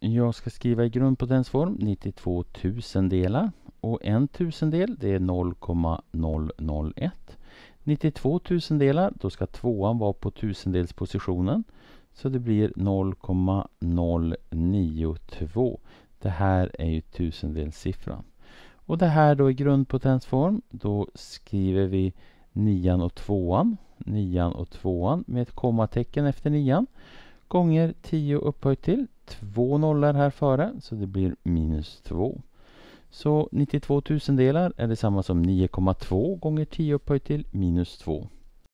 Jag ska skriva i grundpotensform 92 tusendelar och en tusendel det är 0,001. 92 tusendelar, då ska tvåan vara på tusendelspositionen. Så det blir 0,092. Det här är ju tusendelssiffran. Och det här då i grundpotensform, då skriver vi nian och tvåan, nian och tvåan med ett kommatecken efter nian gånger 10 upphöjt till två nollor här före, så det blir minus 2. Så 92 tusendelar är detsamma som 9,2 gånger 10 upphöjt till minus 2.